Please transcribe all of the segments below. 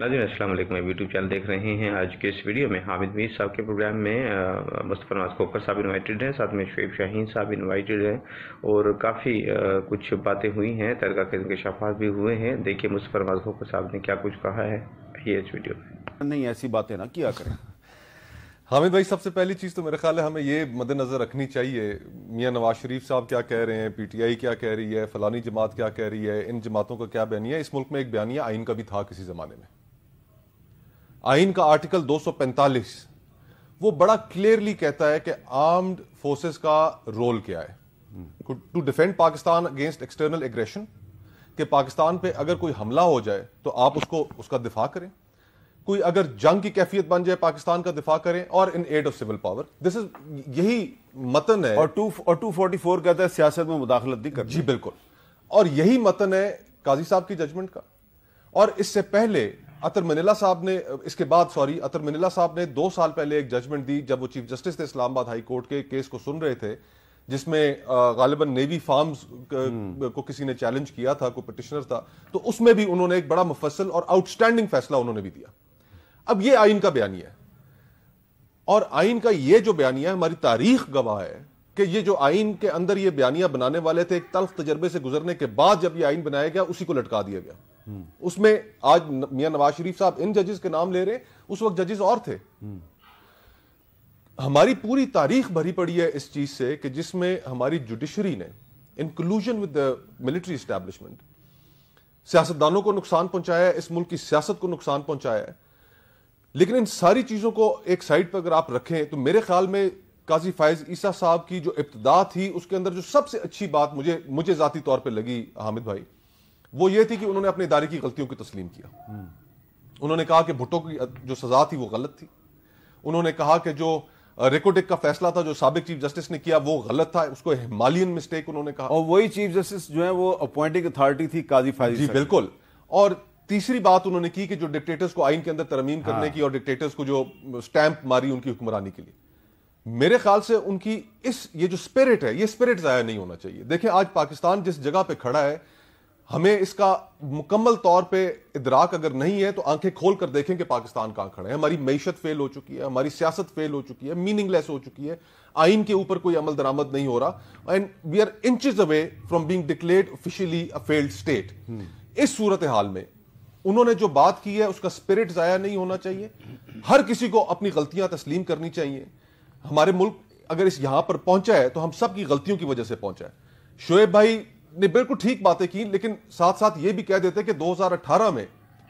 नाजिन असल YouTube channel देख रहे हैं आज के इस वीडियो में हामिद मीर साहब के प्रोग्राम में मुस्तफ़ा नवाज खोकर साहब इनवाइटेड हैं साथ में शुब शाहीन साहब इनवाइटेड हैं और काफ़ी कुछ बातें हुई हैं तरगा के शफात भी हुए हैं देखिए मुस्तफ़ा नवाज खोकर साहब ने क्या कुछ कहा है ये इस वीडियो में नहीं ऐसी बातें ना किया करें हामिद भाई सबसे पहली चीज़ तो मेरे ख्याल है हमें ये मद्देनज़र रखनी चाहिए मियाँ नवाज शरीफ साहब क्या कह रहे हैं पीटीआई क्या कह रही है फ़लानी जमात क्या कह रही है इन जमातों का क्या बयानिया इस मुल्क में एक बयानिया आइन का भी था किसी ज़माने में आइन का आर्टिकल 245 वो बड़ा क्लियरली कहता है कि आर्म्ड फोर्सेस का रोल क्या है to defend Pakistan against external aggression कि पाकिस्तान पे अगर कोई हमला हो जाए तो आप उसको उसका दिफा करें कोई अगर जंग की कैफियत बन जाए पाकिस्तान का दिफा करें और in aid of civil power this is यही मतन है और टू और टू फोर्टी फोर कहता है सियासत में मुदाखलत नहीं कर जी बिल्कुल और यही मतन है काजी साहब की जजमेंट का और इससे पहले अतर मनीला साहब ने इसके बाद सॉरी अतर मनीला साहब ने दो साल पहले एक जजमेंट दी जब वो चीफ जस्टिस थे इस्लामाबाद हाई कोर्ट के केस को सुन रहे थे जिसमें गालिबन नेवी फार्म्स को किसी ने चैलेंज किया था कोई पटिशनर था तो उसमें भी उन्होंने एक बड़ा मुफसल और आउटस्टैंडिंग फैसला उन्होंने भी दिया अब ये आइन का बयानिया है और आइन का ये जो बयानिया है हमारी तारीख गवाह है कि ये जो आइन के अंदर ये बयानिया बनाने वाले थे एक तल्ख तजर्बे से गुजरने के बाद जब ये आइन बनाया गया उसी को लटका दिया गया उसमें आज मियां नवाज शरीफ साहब इन जजेस के नाम ले रहे हैं उस वक्त जजेस और थे हमारी पूरी तारीख भरी पड़ी है इस चीज से कि जिसमें हमारी जुडिशरी ने inclusion with the military establishment सियासतदानों को नुकसान पहुंचाया है इस मुल्क की सियासत को नुकसान पहुंचाया है लेकिन इन सारी चीज़ों को एक साइड पर अगर आप रखें तो मेरे ख्याल में काजी फायज ईसा साहब की जो इब्तदा थी उसके अंदर जो सबसे अच्छी बात मुझे मुझे ज़ाती तौर पर लगी हामिद भाई वो ये थी कि उन्होंने अपने इदारे की गलतियों को तस्लीम किया उन्होंने कहा कि भुट्टो की जो सज़ा थी वो गलत थी उन्होंने कहा कि जो रिकोडिक का फैसला था जो सबक चीफ जस्टिस ने किया वो गलत था उसको हिमालयन मिस्टेक उन्होंने कहा और वही चीफ जस्टिस जो है वो अपॉइंटिंग अथॉरिटी थी काजी फाजी जी बिल्कुल और तीसरी बात उन्होंने की कि जो डिक्टेटर्स को आइन के अंदर तरमीम हाँ। करने की और डिक्टेटर्स को जो स्टैंप मारी उनकी हुक्मरानी के लिए मेरे ख्याल से उनकी इस ये जो स्पिरिट है ये स्पिरिट जाया नहीं होना चाहिए देखें आज पाकिस्तान जिस जगह पे खड़ा है हमें इसका मुकम्मल तौर पे इदराक अगर नहीं है तो आंखें खोल कर देखें कि पाकिस्तान कहां खड़े हैं हमारी मीशत फेल हो चुकी है हमारी सियासत फेल हो चुकी है मीनिंगलेस हो चुकी है आइन के ऊपर कोई अमल दरामद नहीं हो रहा and we are inches away from being declared officially a failed state इस सूरत हाल में उन्होंने जो बात की है उसका स्पिरिट ज़ाया नहीं होना चाहिए हर किसी को अपनी गलतियां तस्लीम करनी चाहिए हमारे मुल्क अगर इस यहां पर पहुंचा है तो हम सबकी गलतियों की वजह से पहुंचा है शोएब भाई ने बिल्कुल ठीक बातें की लेकिन साथ साथ ये भी कह देते कि 2018 में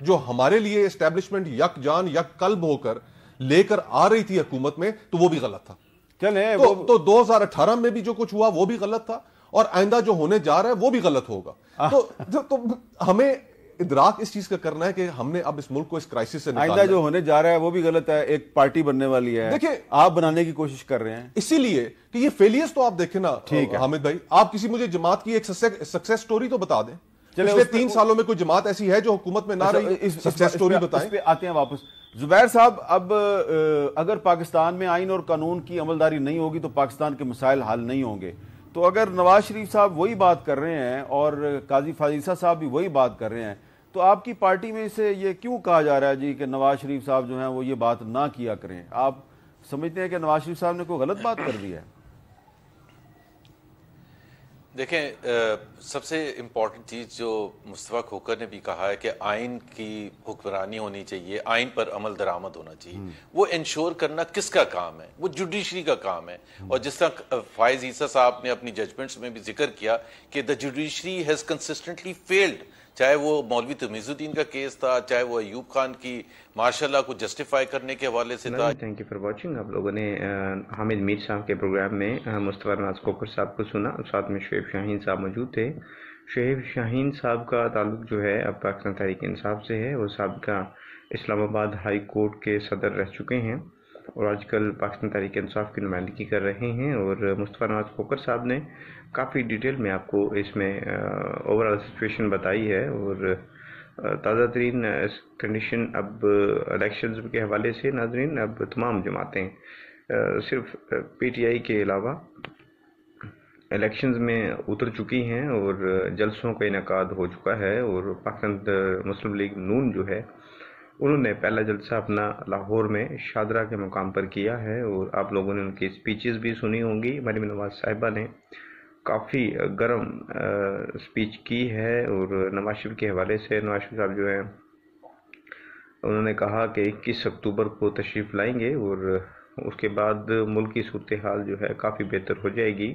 जो हमारे लिए एस्टेब्लिशमेंट यक जान यक कल्ब होकर लेकर आ रही थी हुकूमत में तो वो भी गलत था चले तो, वो... तो 2018 में भी जो कुछ हुआ वो भी गलत था और आइंदा जो होने जा रहा है वो भी गलत होगा तो, तो, तो हमें इदराक इस चीज का करना है कि हमने अब इस मुल्क को इस क्राइसिस से आइंदा जो होने जा रहा है वो भी गलत है एक पार्टी बनने वाली है देखिए आप बनाने की कोशिश कर रहे हैं इसीलिए कि ये फेलियर्स तो आप देखें ना ठीक है हामिद भाई आप किसी मुझे जमात की एक सक्सेस स्टोरी तो बता दें पिछले तीन सालों में कोई जमात ऐसी है जो हुकूमत में ना अच्छा, रही इस, सक्सेस स्टोरी बताएं इस आते हैं वापस जुबैर साहब अब अगर पाकिस्तान में आइन और कानून की अमलदारी नहीं होगी तो पाकिस्तान के मसाइल हल नहीं होंगे तो अगर नवाज शरीफ साहब वही बात कर रहे हैं और काजी फाजीसा साहब भी वही बात कर रहे हैं तो आपकी पार्टी में इसे ये क्यों कहा जा रहा है जी कि नवाज शरीफ साहब जो हैं वो ये बात ना किया करें आप समझते हैं कि नवाज शरीफ साहब ने कोई गलत बात कर दी है देखें सबसे इम्पॉर्टेंट चीज़ जो मुस्तफ़ा खोकर ने भी कहा है कि आइन की हुक्मरानी होनी चाहिए आइन पर अमल दरामद होना चाहिए हम्म। वो इंश्योर करना किसका काम है वो जुडिशरी का काम है हम्म। और जिस तरह फायज़ ईसा साहब ने अपनी जजमेंट्स में भी जिक्र किया कि the judiciary has consistently failed चाहे वो मौलवी तमीजुद्दीन का केस था चाहे वो अयूब खान की माशाल्लाह को जस्टिफाई करने के हवाले से था थैंक यू फॉर वॉचिंग आप लोगों ने हामिद मीर साहब के प्रोग्राम में मुस्तफ़ा नाज कोकर साहब को सुना साथ में शेब शाहीन साहब मौजूद थे शेब शाहीन साहब का ताल्लुक जो है अब पाकिस्तान तहरीक इंसाफ से है वो साहब का इस्लामाबाद हाई कोर्ट के सदर रह चुके हैं और आजकल पाकिस्तान तहरीक इंसाफ की नुमाइंदगी कर रहे हैं और मुस्तफ़ा नवाज खोकर साहब ने काफ़ी डिटेल में आपको इसमें ओवरऑल सिचुएशन बताई है और ताज़ा तरीन कंडीशन अब इलेक्शन के हवाले से नाजरीन अब तमाम जमातें सिर्फ पी टी आई के अलावा इलेक्शंस में उतर चुकी हैं और जलसों का इनका हो चुका है और पाकिस्तान मुस्लिम लीग नून जो है उन्होंने पहला जलसा अपना लाहौर में शादरा के मुकाम पर किया है और आप लोगों ने उनकी स्पीचेस भी सुनी होंगी मरीम नवाज साहिबा ने काफ़ी गर्म स्पीच की है और नवाज शरीफ के हवाले से नवाज शरीफ साहब जो है उन्होंने कहा कि इक्कीस अक्टूबर को तशरीफ़ लाएंगे और उसके बाद मुल्क की सूरत हाल जो है काफ़ी बेहतर हो जाएगी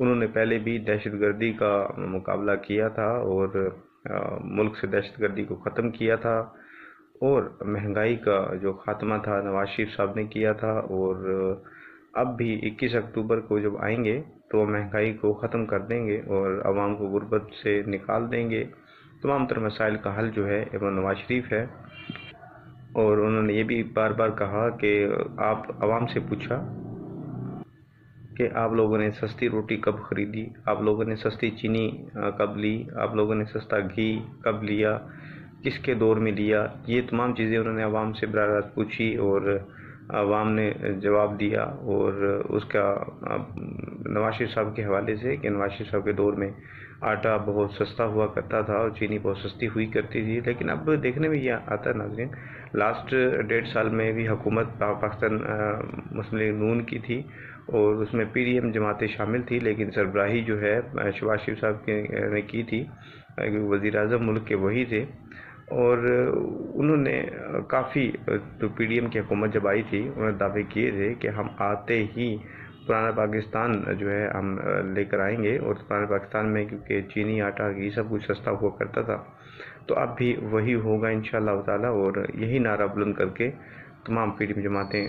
उन्होंने पहले भी दहशत गर्दी का मुकाबला किया था और मुल्क से दहशत गर्दी को ख़त्म किया था और महंगाई का जो खात्मा था नवाज शरीफ साहब ने किया था और अब भी 21 अक्टूबर को जब आएंगे तो महंगाई को ख़त्म कर देंगे और आवाम को गुर्बत से निकाल देंगे तमाम तर मसाइल का हल जो है एवं नवाज शरीफ है और उन्होंने ये भी बार बार कहा कि आप आवाम से पूछा कि आप लोगों ने सस्ती रोटी कब खरीदी आप लोगों ने सस्ती चीनी कब ली आप लोगों ने सस्ता घी कब लिया किसके दौर में लिया ये तमाम चीज़ें उन्होंने आवाम से बरह पूछी और आवाम ने जवाब दिया और उसका नवाज साहब के हवाले से कि नवाज साहब के दौर में आटा बहुत सस्ता हुआ करता था और चीनी बहुत सस्ती हुई करती थी लेकिन अब देखने में यह आता है नाजरीन लास्ट डेढ़ साल में भी हुकूमत पाकिस्तान मुस्लिम लीग नून की थी और उसमें पी डी एम जमातें शामिल थी लेकिन सरबराही जो है शबाज शरीफ साहब ने की थी वज़ी अजम मुल्क के वही थे और उन्होंने काफ़ी तो पीडीएम की हुकूमत जब आई थी उन्होंने दावे किए थे कि हम आते ही पुराना पाकिस्तान जो है हम लेकर आएंगे और पुराने पाकिस्तान में क्योंकि चीनी आटा ये सब कुछ सस्ता हुआ करता था तो अब भी वही होगा इन ताला और यही नारा बुलंद करके तमाम पीढ़ी जमातें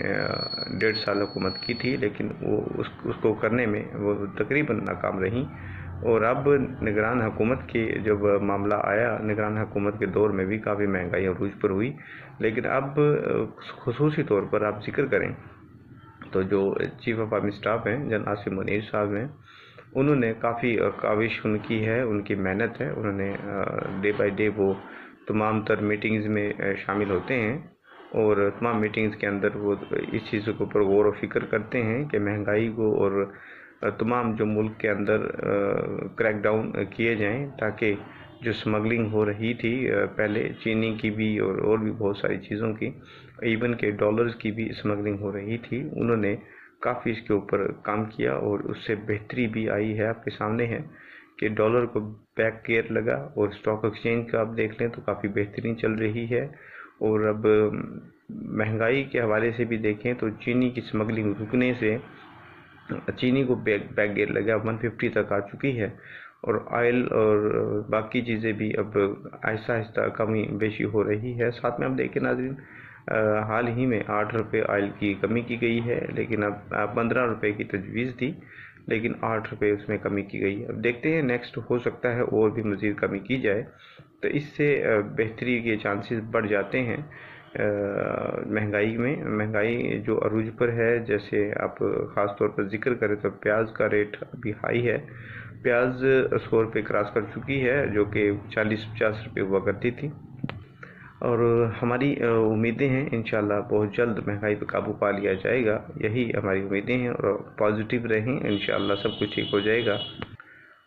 डेढ़ साल हुकूमत की थी लेकिन वो उस उसको करने में वो तकरीबन नाकाम रहीं और अब निगरान हुकूमत के जब मामला आया निगरान हुकूमत के दौर में भी काफ़ी महंगाई अरूज पर हुई लेकिन अब खसूसी तौर पर आप जिक्र करें तो जो चीफ ऑफ आर्मी स्टाफ हैं जन आसिफ़ मुनीर साहब हैं उन्होंने काफ़ी काविश उनकी है उनकी मेहनत है उन्होंने डे बाई डे वो तमाम तर मीटिंग्स में शामिल होते हैं और तमाम मीटिंग्स के अंदर वो इस चीज़ के ऊपर गौर व फिक्र करते हैं कि महंगाई को और तमाम जो मुल्क के अंदर क्रैक डाउन किए जाएं ताकि जो स्मगलिंग हो रही थी पहले चीनी की भी और और भी बहुत सारी चीज़ों की इवन के डॉलर्स की भी स्मगलिंग हो रही थी उन्होंने काफ़ी इसके ऊपर काम किया और उससे बेहतरी भी आई है आपके सामने है कि डॉलर को बैक गेयर लगा और स्टॉक एक्सचेंज का आप देख लें तो काफ़ी बेहतरीन चल रही है और अब महंगाई के हवाले से भी देखें तो चीनी की स्मगलिंग रुकने से चीनी को बैक बैक लगे अब वन फिफ्टी तक आ चुकी है और ऑयल और बाकी चीज़ें भी अब आहिस्ता आहिस्ता कमी बेशी हो रही है साथ में आप देखें नाजरीन हाल ही में आठ रुपये आयल की कमी की गई है लेकिन अब पंद्रह रुपये की तजवीज़ थी लेकिन आठ रुपये उसमें कमी की गई है अब देखते हैं नेक्स्ट हो सकता है और भी मज़ीद कमी की जाए तो इससे बेहतरी के चांसेस बढ़ जाते हैं महंगाई में महंगाई जो अरूज पर है जैसे आप ख़ास तौर पर जिक्र करें तो प्याज का रेट अभी हाई है प्याज सौ रुपये क्रॉस कर चुकी है जो कि चालीस पचास रुपये हुआ करती थी और हमारी उम्मीदें हैं इन बहुत जल्द महंगाई पर काबू पा लिया जाएगा यही हमारी उम्मीदें हैं और पॉजिटिव रहें इन सब कुछ ठीक हो जाएगा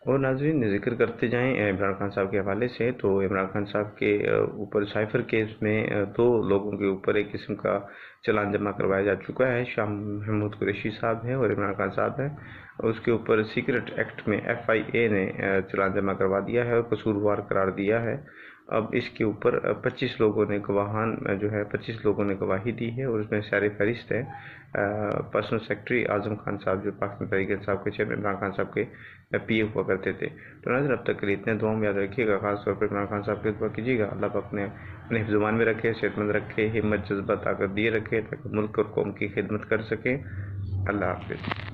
और नाजरीन जिक्र करते जाएं इमरान खान साहब के हवाले से तो इमरान खान साहब के ऊपर साइफर केस में दो लोगों के ऊपर एक किस्म का चलान जमा करवाया जा चुका है शाह महमूद कुरैशी साहब हैं और इमरान खान साहब हैं उसके ऊपर सीक्रेट एक्ट में एफ आई ए ने चलान जमा करवा दिया है और कसूरवार करार दिया है अब इसके ऊपर 25 लोगों ने गवाहान जो है 25 लोगों ने गवाही दी है और उसमें सारे फहरिस्त हैं पर्सनल सेक्रेटरी आजम खान साहब जो पाकिस्तान तरीके साहब के चेयरमैन इमरान खान साहब के पी हुआ करते थे तो नाजर अब तक के लिए इतने दुआ में याद रखिएगा खासतौर पर इमरान खान साहब की दुआ कीजिएगा अल्लाह अपने अपने जुबान में रखे सेहतमंद रखे हिम्मत जज्बा ताकत दिए रखे ताकि मुल्क और कौम की खिदमत कर सकें अल्लाह हाफिज़